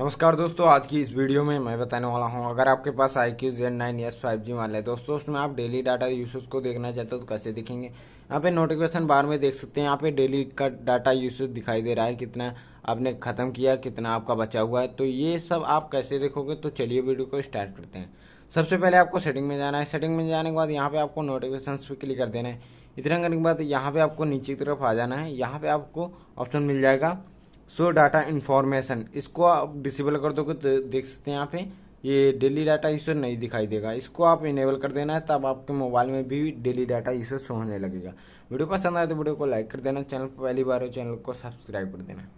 नमस्कार दोस्तों आज की इस वीडियो में मैं बताने वाला हूं अगर आपके पास iQOO Z nine S five G वाला है दोस्तों उसमें आप डेली डाटा यूसेज को देखना चाहते हो तो कैसे देखेंगे यहाँ पे नोटिफिकेशन बार में देख सकते हैं यहाँ पे डेली का डाटा यूसेज दिखाई दे रहा है कितना आपने ख़त्म किया कितना आपका बचा हुआ है तो ये सब आप कैसे देखोगे तो चलिए वीडियो को स्टार्ट करते हैं सबसे पहले आपको सेटिंग में जाना है सेटिंग में जाने के बाद यहाँ पे आपको नोटिफिकेशन पे क्लिक कर देना है इतना करने के बाद यहाँ पे आपको नीचे की तरफ आ जाना है यहाँ पे आपको ऑप्शन मिल जाएगा सो डाटा इन्फॉर्मेशन इसको आप डिसेबल कर दोगे तो देख सकते हैं यहाँ पे ये डेली डाटा यूजर नहीं दिखाई देगा इसको आप इनेबल कर देना है तब आपके मोबाइल में भी डेली डाटा यूजर शो होने लगेगा वीडियो पसंद आए तो वीडियो को लाइक कर देना चैनल पर पहली बार हो चैनल को सब्सक्राइब कर देना